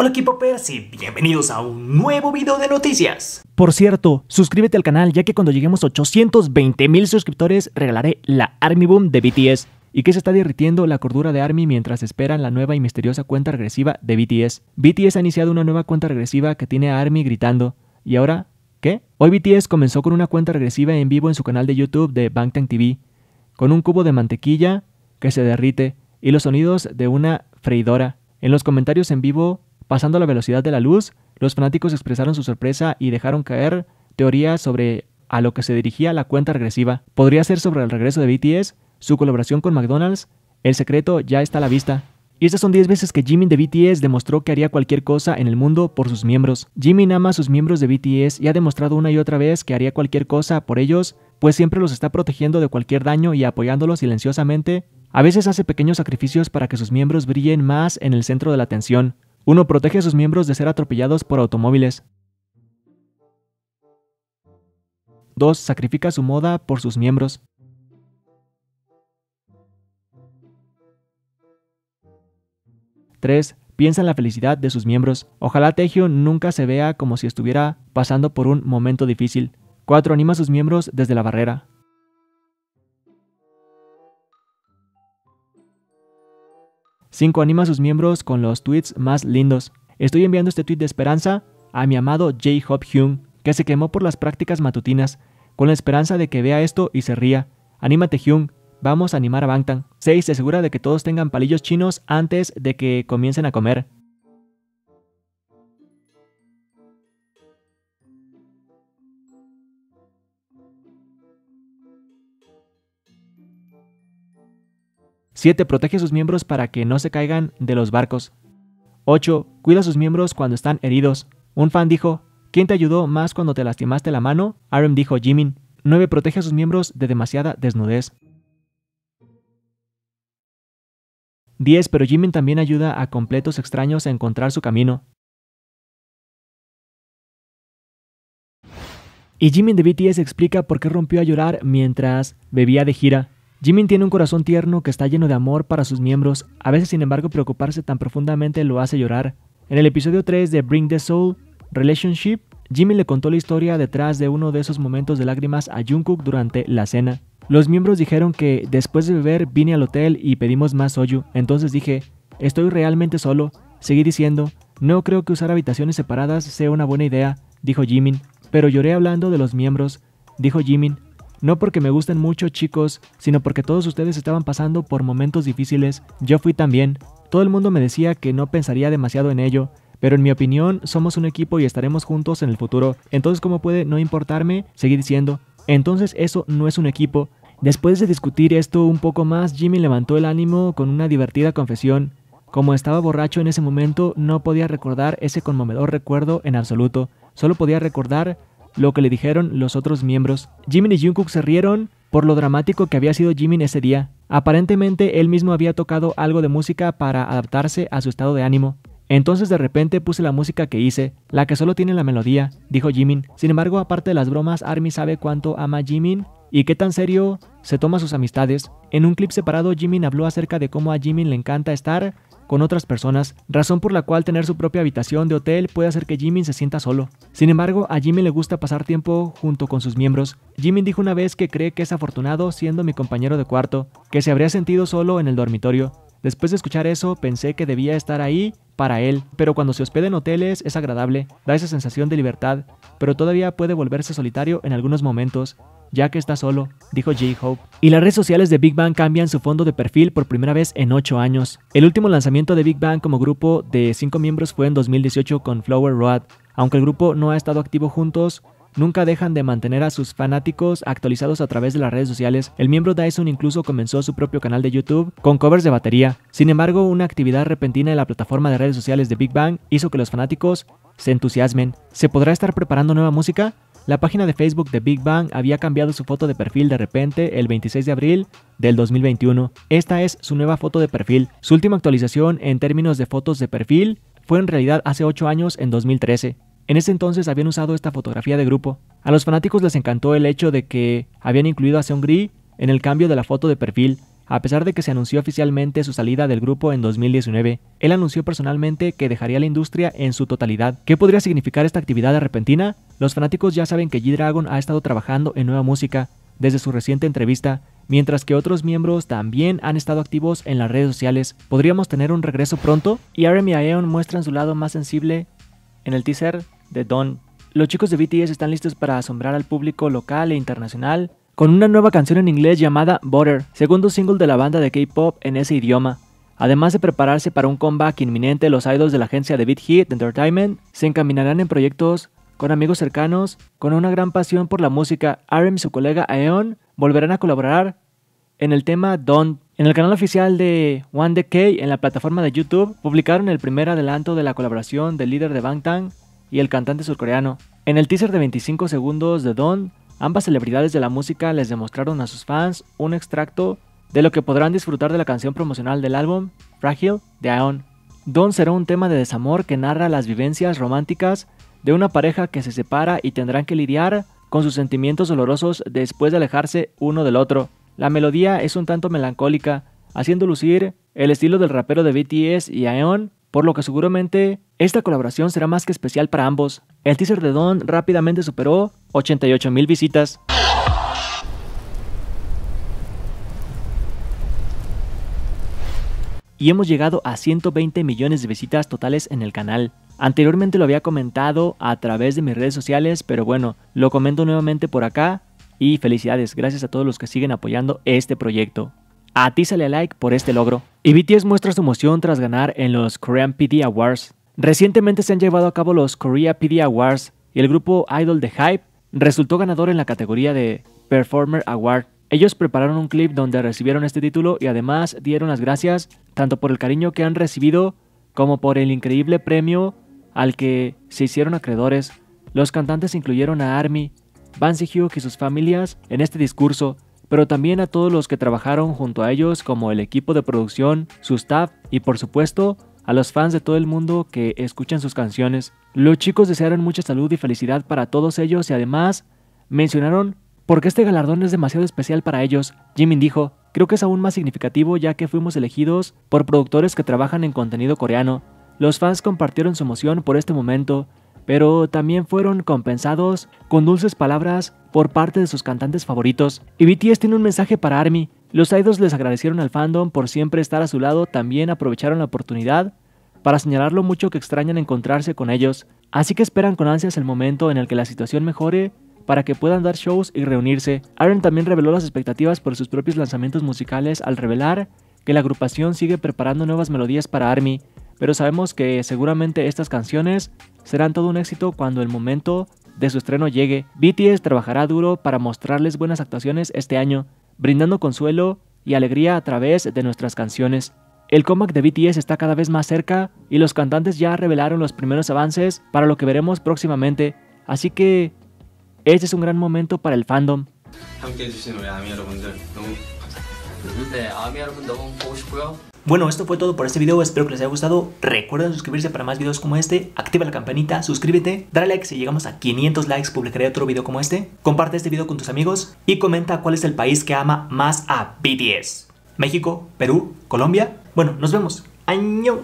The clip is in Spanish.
Hola equipo Percy, bienvenidos a un nuevo video de noticias. Por cierto, suscríbete al canal ya que cuando lleguemos a 820 mil suscriptores regalaré la Army Boom de BTS y que se está derritiendo la cordura de ARMY mientras esperan la nueva y misteriosa cuenta regresiva de BTS. BTS ha iniciado una nueva cuenta regresiva que tiene a ARMY gritando, ¿y ahora qué? Hoy BTS comenzó con una cuenta regresiva en vivo en su canal de YouTube de Bangtan TV, con un cubo de mantequilla que se derrite y los sonidos de una freidora. En los comentarios en vivo Pasando a la velocidad de la luz, los fanáticos expresaron su sorpresa y dejaron caer teorías sobre a lo que se dirigía la cuenta regresiva. Podría ser sobre el regreso de BTS, su colaboración con McDonald's, el secreto ya está a la vista. Y estas son 10 veces que Jimin de BTS demostró que haría cualquier cosa en el mundo por sus miembros. Jimin ama a sus miembros de BTS y ha demostrado una y otra vez que haría cualquier cosa por ellos, pues siempre los está protegiendo de cualquier daño y apoyándolos silenciosamente. A veces hace pequeños sacrificios para que sus miembros brillen más en el centro de la atención. Uno protege a sus miembros de ser atropellados por automóviles. 2. Sacrifica su moda por sus miembros. 3. Piensa en la felicidad de sus miembros. Ojalá Tejio nunca se vea como si estuviera pasando por un momento difícil. 4. Anima a sus miembros desde la barrera. 5. Anima a sus miembros con los tweets más lindos. Estoy enviando este tweet de esperanza a mi amado J. Hop Hume, que se quemó por las prácticas matutinas, con la esperanza de que vea esto y se ría. Anímate, Hume. Vamos a animar a Bangtan. 6. Se asegura de que todos tengan palillos chinos antes de que comiencen a comer. 7. Protege a sus miembros para que no se caigan de los barcos. 8. Cuida a sus miembros cuando están heridos. Un fan dijo, ¿quién te ayudó más cuando te lastimaste la mano? Aaron dijo, Jimin. 9. Protege a sus miembros de demasiada desnudez. 10. Pero Jimin también ayuda a completos extraños a encontrar su camino. Y Jimin de BTS explica por qué rompió a llorar mientras bebía de gira. Jimin tiene un corazón tierno que está lleno de amor para sus miembros, a veces sin embargo preocuparse tan profundamente lo hace llorar. En el episodio 3 de Bring the Soul, Relationship, Jimmy le contó la historia detrás de uno de esos momentos de lágrimas a Jungkook durante la cena. Los miembros dijeron que después de beber vine al hotel y pedimos más soju, entonces dije, estoy realmente solo, seguí diciendo, no creo que usar habitaciones separadas sea una buena idea, dijo Jimin, pero lloré hablando de los miembros, dijo Jimin, no porque me gusten mucho chicos, sino porque todos ustedes estaban pasando por momentos difíciles, yo fui también. Todo el mundo me decía que no pensaría demasiado en ello, pero en mi opinión somos un equipo y estaremos juntos en el futuro, entonces cómo puede no importarme seguí diciendo, entonces eso no es un equipo. Después de discutir esto un poco más, Jimmy levantó el ánimo con una divertida confesión. Como estaba borracho en ese momento, no podía recordar ese conmovedor recuerdo en absoluto, solo podía recordar lo que le dijeron los otros miembros. Jimin y Jungkook se rieron por lo dramático que había sido Jimin ese día. Aparentemente él mismo había tocado algo de música para adaptarse a su estado de ánimo. Entonces de repente puse la música que hice, la que solo tiene la melodía, dijo Jimin. Sin embargo, aparte de las bromas, Army sabe cuánto ama a Jimin y qué tan serio se toma sus amistades. En un clip separado, Jimin habló acerca de cómo a Jimin le encanta estar con otras personas, razón por la cual tener su propia habitación de hotel puede hacer que Jimin se sienta solo. Sin embargo, a Jimin le gusta pasar tiempo junto con sus miembros. Jimin dijo una vez que cree que es afortunado siendo mi compañero de cuarto, que se habría sentido solo en el dormitorio. Después de escuchar eso, pensé que debía estar ahí para él, pero cuando se hospeda en hoteles es agradable, da esa sensación de libertad, pero todavía puede volverse solitario en algunos momentos. Ya que está solo, dijo J-Hope. Y las redes sociales de Big Bang cambian su fondo de perfil por primera vez en 8 años. El último lanzamiento de Big Bang como grupo de 5 miembros fue en 2018 con Flower Road. Aunque el grupo no ha estado activo juntos, nunca dejan de mantener a sus fanáticos actualizados a través de las redes sociales. El miembro Dyson incluso comenzó su propio canal de YouTube con covers de batería. Sin embargo, una actividad repentina en la plataforma de redes sociales de Big Bang hizo que los fanáticos se entusiasmen. ¿Se podrá estar preparando nueva música? La página de Facebook de Big Bang había cambiado su foto de perfil de repente el 26 de abril del 2021. Esta es su nueva foto de perfil. Su última actualización en términos de fotos de perfil fue en realidad hace 8 años, en 2013. En ese entonces habían usado esta fotografía de grupo. A los fanáticos les encantó el hecho de que habían incluido a Gris en el cambio de la foto de perfil, a pesar de que se anunció oficialmente su salida del grupo en 2019. Él anunció personalmente que dejaría la industria en su totalidad. ¿Qué podría significar esta actividad repentina? Los fanáticos ya saben que G-Dragon ha estado trabajando en nueva música desde su reciente entrevista, mientras que otros miembros también han estado activos en las redes sociales. Podríamos tener un regreso pronto y RM y Aeon muestran su lado más sensible en el teaser de Don. Los chicos de BTS están listos para asombrar al público local e internacional con una nueva canción en inglés llamada Butter, segundo single de la banda de K-pop en ese idioma. Además de prepararse para un comeback inminente, los idols de la agencia de Beat Hit Entertainment se encaminarán en proyectos con amigos cercanos, con una gran pasión por la música, Arem y su colega Aeon volverán a colaborar en el tema Don. En el canal oficial de One Decay en la plataforma de YouTube publicaron el primer adelanto de la colaboración del líder de Bangtan y el cantante surcoreano. En el teaser de 25 segundos de Don, ambas celebridades de la música les demostraron a sus fans un extracto de lo que podrán disfrutar de la canción promocional del álbum Fragile de Aeon. Don será un tema de desamor que narra las vivencias románticas de una pareja que se separa y tendrán que lidiar con sus sentimientos dolorosos después de alejarse uno del otro. La melodía es un tanto melancólica, haciendo lucir el estilo del rapero de BTS y Aeon, por lo que seguramente esta colaboración será más que especial para ambos. El teaser de Don rápidamente superó 88.000 visitas. Y hemos llegado a 120 millones de visitas totales en el canal. Anteriormente lo había comentado a través de mis redes sociales, pero bueno, lo comento nuevamente por acá y felicidades, gracias a todos los que siguen apoyando este proyecto. A ti sale like por este logro. Y BTS muestra su emoción tras ganar en los Korean PD Awards. Recientemente se han llevado a cabo los Korea PD Awards y el grupo Idol de Hype resultó ganador en la categoría de Performer Award. Ellos prepararon un clip donde recibieron este título y además dieron las gracias tanto por el cariño que han recibido como por el increíble premio al que se hicieron acreedores, los cantantes incluyeron a Army, van Hugh y sus familias en este discurso, pero también a todos los que trabajaron junto a ellos como el equipo de producción, su staff y por supuesto a los fans de todo el mundo que escuchan sus canciones. Los chicos desearon mucha salud y felicidad para todos ellos y además mencionaron porque este galardón es demasiado especial para ellos. Jimin dijo, creo que es aún más significativo ya que fuimos elegidos por productores que trabajan en contenido coreano los fans compartieron su emoción por este momento, pero también fueron compensados con dulces palabras por parte de sus cantantes favoritos. Y BTS tiene un mensaje para ARMY. Los idols les agradecieron al fandom por siempre estar a su lado, también aprovecharon la oportunidad para señalar lo mucho que extrañan encontrarse con ellos, así que esperan con ansias el momento en el que la situación mejore para que puedan dar shows y reunirse. Aaron también reveló las expectativas por sus propios lanzamientos musicales al revelar que la agrupación sigue preparando nuevas melodías para ARMY pero sabemos que seguramente estas canciones serán todo un éxito cuando el momento de su estreno llegue. BTS trabajará duro para mostrarles buenas actuaciones este año, brindando consuelo y alegría a través de nuestras canciones. El comeback de BTS está cada vez más cerca y los cantantes ya revelaron los primeros avances para lo que veremos próximamente, así que este es un gran momento para el fandom. Ah, bueno, esto fue todo por este video, espero que les haya gustado. Recuerden suscribirse para más videos como este, activa la campanita, suscríbete, dale like si llegamos a 500 likes, publicaré otro video como este, comparte este video con tus amigos y comenta cuál es el país que ama más a BTS. México, Perú, Colombia. Bueno, nos vemos. ¡Año!